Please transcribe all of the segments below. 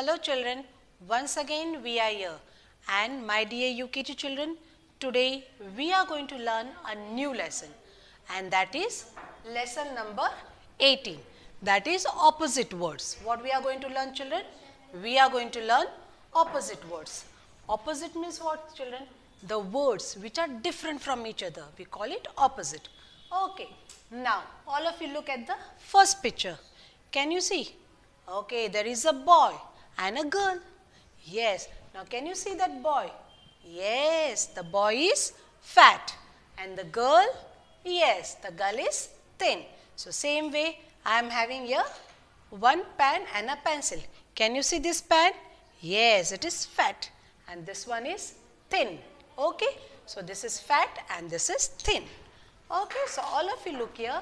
Hello children, once again we are here and my dear UKG children, today we are going to learn a new lesson and that is lesson number 18 that is opposite words. What we are going to learn children? We are going to learn opposite words. Opposite means what children? The words which are different from each other. We call it opposite. Okay. Now, all of you look at the first picture. Can you see? Okay, there is a boy and a girl. Yes. Now, can you see that boy? Yes, the boy is fat and the girl, yes, the girl is thin. So, same way I am having here one pen and a pencil. Can you see this pen? Yes, it is fat and this one is thin. Okay. So, this is fat and this is thin. Okay. So, all of you look here.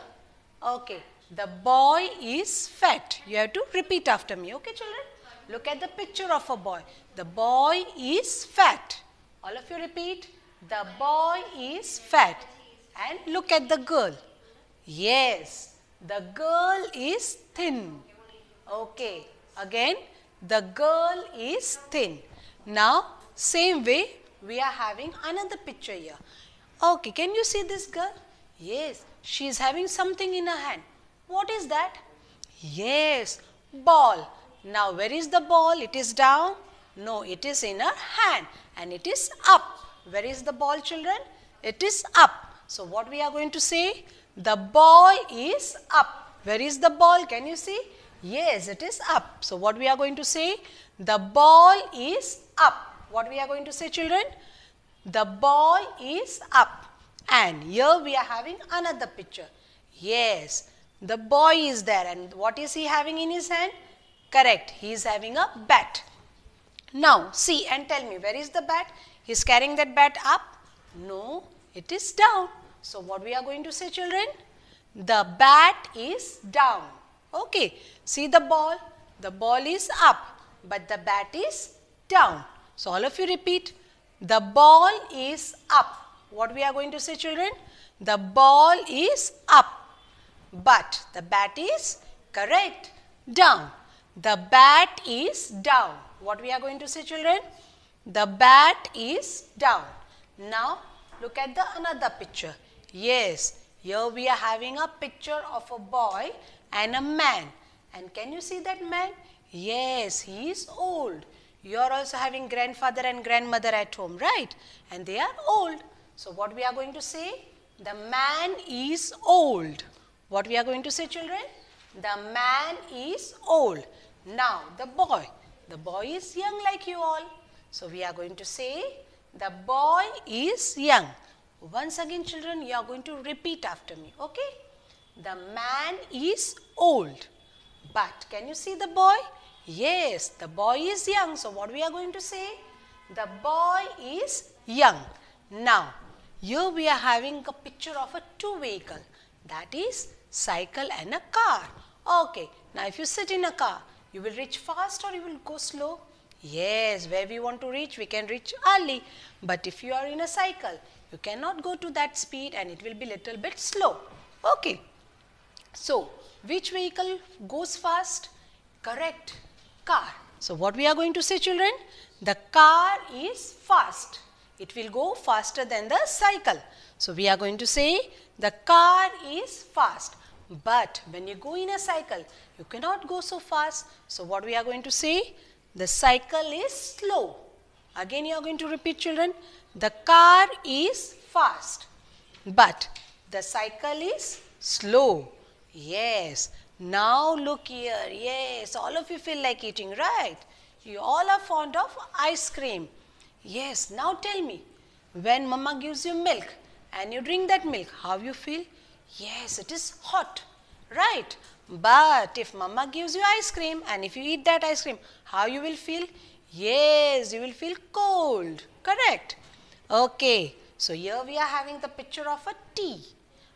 Okay. The boy is fat. You have to repeat after me. Okay, children. Look at the picture of a boy. The boy is fat. All of you repeat. The boy is fat. And look at the girl. Yes, the girl is thin. Okay, again, the girl is thin. Now, same way, we are having another picture here. Okay, can you see this girl? Yes, she is having something in her hand. What is that? Yes, ball. Now, where is the ball? It is down? No, it is in her hand and it is up. Where is the ball children? It is up. So, what we are going to say? The ball is up. Where is the ball? Can you see? Yes, it is up. So, what we are going to say? The ball is up. What we are going to say children? The ball is up. And here we are having another picture. Yes, the boy is there and what is he having in his hand? Correct. He is having a bat. Now, see and tell me where is the bat? He is carrying that bat up? No, it is down. So, what we are going to say children? The bat is down. Okay. See the ball? The ball is up, but the bat is down. So, all of you repeat. The ball is up. What we are going to say children? The ball is up, but the bat is correct down. The bat is down. What we are going to say children? The bat is down. Now look at the another picture. Yes, here we are having a picture of a boy and a man. And can you see that man? Yes, he is old. You are also having grandfather and grandmother at home, right? And they are old. So what we are going to say? The man is old. What we are going to say children? The man is old. Now, the boy. The boy is young like you all. So, we are going to say the boy is young. Once again children, you are going to repeat after me. Okay? The man is old. But can you see the boy? Yes, the boy is young. So, what we are going to say? The boy is young. Now, here we are having a picture of a two vehicle that is cycle and a car. Okay, now if you sit in a car, you will reach fast or you will go slow? Yes, where we want to reach, we can reach early. But if you are in a cycle, you cannot go to that speed and it will be little bit slow. Okay. So, which vehicle goes fast? Correct, car. So, what we are going to say children? The car is fast. It will go faster than the cycle. So, we are going to say the car is fast. But when you go in a cycle, you cannot go so fast. So, what we are going to see? The cycle is slow. Again you are going to repeat children, the car is fast, but the cycle is slow. Yes, now look here, yes, all of you feel like eating, right? You all are fond of ice cream. Yes, now tell me, when mama gives you milk and you drink that milk, how you feel? Yes, it is hot, right? But if mama gives you ice cream and if you eat that ice cream, how you will feel? Yes, you will feel cold, correct? Okay, so here we are having the picture of a tea.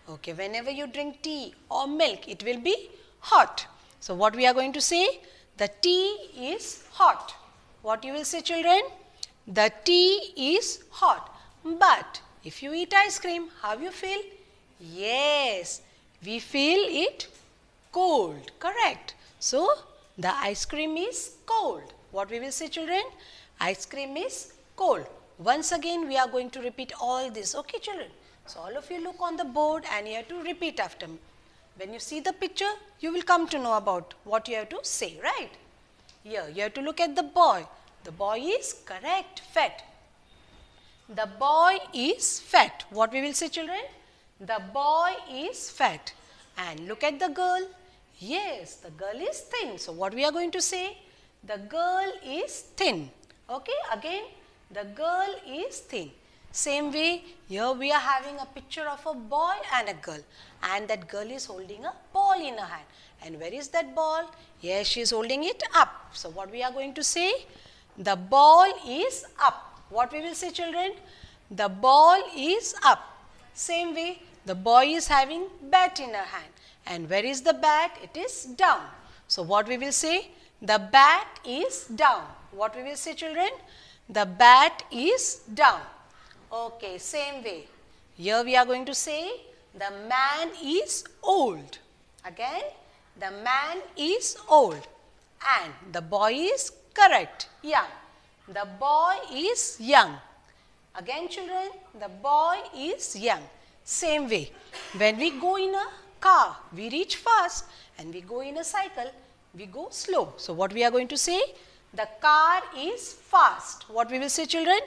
Okay, whenever you drink tea or milk, it will be hot. So, what we are going to say? The tea is hot. What you will say children? The tea is hot. But if you eat ice cream, how you feel? Yes, we feel it cold, correct. So, the ice cream is cold. What we will say children? Ice cream is cold. Once again we are going to repeat all this, okay children. So, all of you look on the board and you have to repeat after me. When you see the picture, you will come to know about what you have to say, right? Here, you have to look at the boy. The boy is correct, fat. The boy is fat. What we will say children? The boy is fat. And look at the girl. Yes, the girl is thin. So, what we are going to say? The girl is thin. Okay, again, the girl is thin. Same way, here we are having a picture of a boy and a girl. And that girl is holding a ball in her hand. And where is that ball? Yes, she is holding it up. So, what we are going to say? The ball is up. What we will say children? The ball is up. Same way, the boy is having bat in her hand. And where is the bat? It is down. So, what we will say? The bat is down. What we will say children? The bat is down. Okay, same way. Here we are going to say the man is old. Again, the man is old and the boy is correct, young. The boy is young. Again children, the boy is young. Same way, when we go in a car, we reach fast and we go in a cycle, we go slow. So, what we are going to say? The car is fast. What we will say children?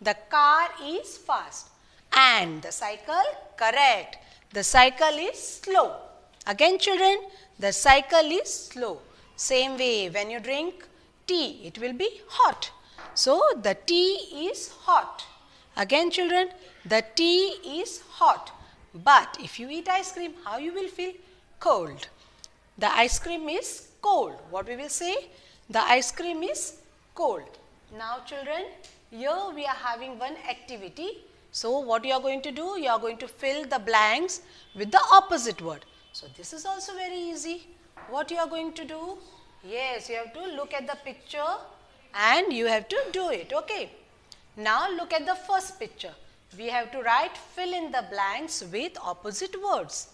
The car is fast and the cycle correct. The cycle is slow. Again children, the cycle is slow. Same way when you drink tea, it will be hot. So, the tea is hot. Again children, the tea is hot, but if you eat ice cream, how you will feel? Cold. The ice cream is cold. What we will say? The ice cream is cold. Now children, here we are having one activity. So what you are going to do? You are going to fill the blanks with the opposite word. So this is also very easy. What you are going to do? Yes, you have to look at the picture and you have to do it. Okay. Now look at the first picture we have to write fill in the blanks with opposite words.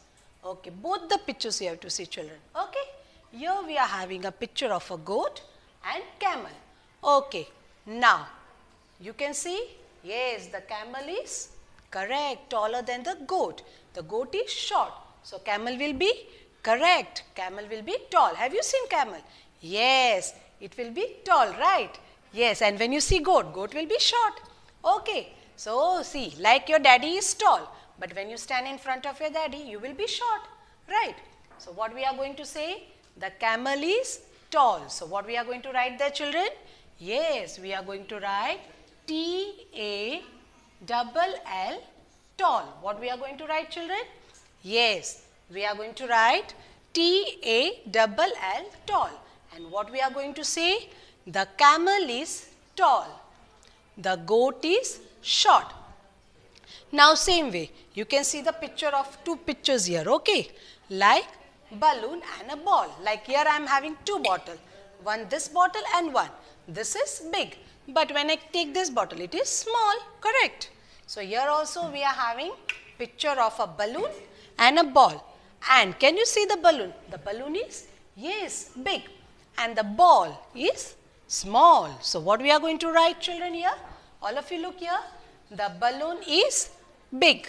Okay, both the pictures you have to see children. Okay, here we are having a picture of a goat and camel. Okay, now you can see yes the camel is correct taller than the goat. The goat is short. So, camel will be correct. Camel will be tall. Have you seen camel? Yes, it will be tall right. Yes and when you see goat, goat will be short. Okay. So, see like your daddy is tall but when you stand in front of your daddy you will be short right. So, what we are going to say the camel is tall. So, what we are going to write there children? Yes, we are going to write T A double L tall. What we are going to write children? Yes, we are going to write T A double L tall. And what we are going to say? The camel is tall. The goat is short. Now same way, you can see the picture of two pictures here, okay? Like balloon and a ball. Like here I am having two bottle, one this bottle and one. This is big, but when I take this bottle, it is small, correct? So here also we are having picture of a balloon and a ball. And can you see the balloon? The balloon is, yes, big and the ball is small. So what we are going to write children here? All of you look here the balloon is big.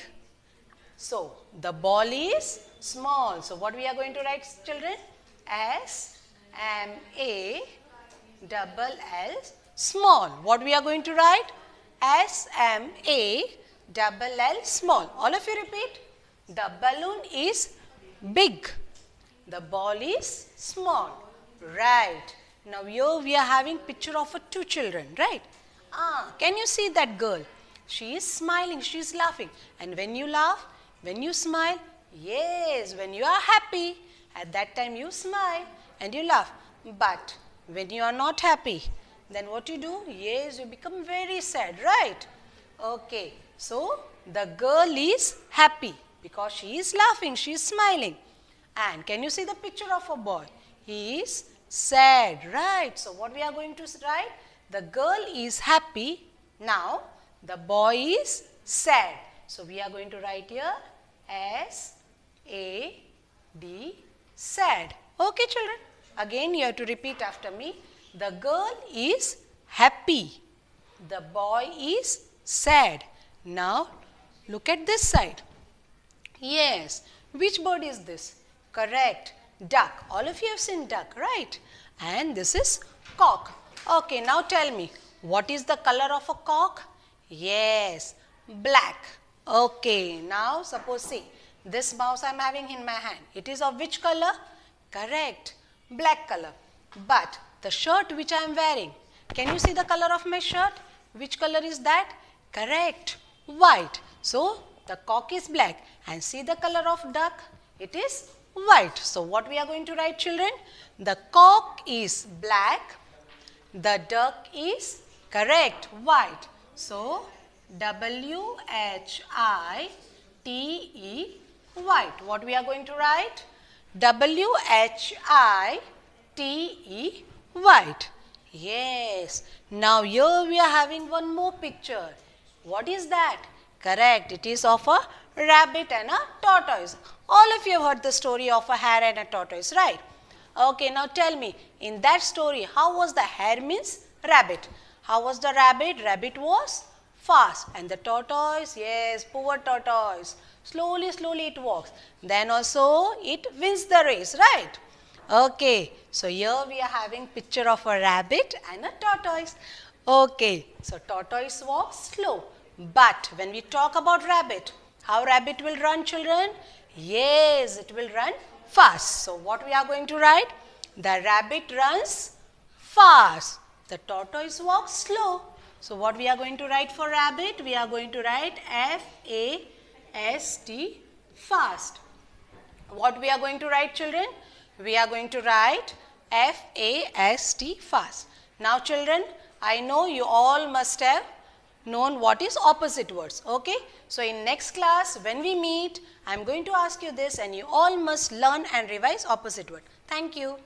So, the ball is small. So, what we are going to write children? S M A double L small. What we are going to write? S M A double L small. All of you repeat. The balloon is big. The ball is small. Right. Now, here we are having picture of two children, right? Ah, can you see that girl? She is smiling, she is laughing. And when you laugh, when you smile, yes, when you are happy, at that time you smile and you laugh. But when you are not happy, then what you do? Yes, you become very sad, right? Okay, so the girl is happy because she is laughing, she is smiling. And can you see the picture of a boy? He is sad, right? So, what we are going to write? The girl is happy. Now, the boy is sad. So, we are going to write here S A D sad. Okay children. Again you have to repeat after me. The girl is happy. The boy is sad. Now look at this side. Yes. Which bird is this? Correct. Duck. All of you have seen duck, right? And this is cock. Okay. Now tell me what is the color of a cock? Yes, black. Okay, now suppose see, this mouse I am having in my hand. It is of which color? Correct, black color. But the shirt which I am wearing, can you see the color of my shirt? Which color is that? Correct, white. So, the cock is black and see the color of duck? It is white. So, what we are going to write children? The cock is black, the duck is correct, white. So, W-H-I-T-E white. What we are going to write? W-H-I-T-E white. Yes. Now, here we are having one more picture. What is that? Correct. It is of a rabbit and a tortoise. All of you have heard the story of a hare and a tortoise, right? Okay, now tell me, in that story, how was the hare means rabbit? How was the rabbit? Rabbit was fast and the tortoise, yes, poor tortoise. Slowly, slowly it walks. Then also it wins the race, right? Okay, so here we are having picture of a rabbit and a tortoise. Okay, so tortoise walks slow. But when we talk about rabbit, how rabbit will run children? Yes, it will run fast. So what we are going to write? The rabbit runs fast. The tortoise walks slow. So, what we are going to write for rabbit? We are going to write F A S T fast. What we are going to write children? We are going to write F A S T fast. Now children, I know you all must have known what is opposite words. Okay. So, in next class when we meet, I am going to ask you this and you all must learn and revise opposite word. Thank you.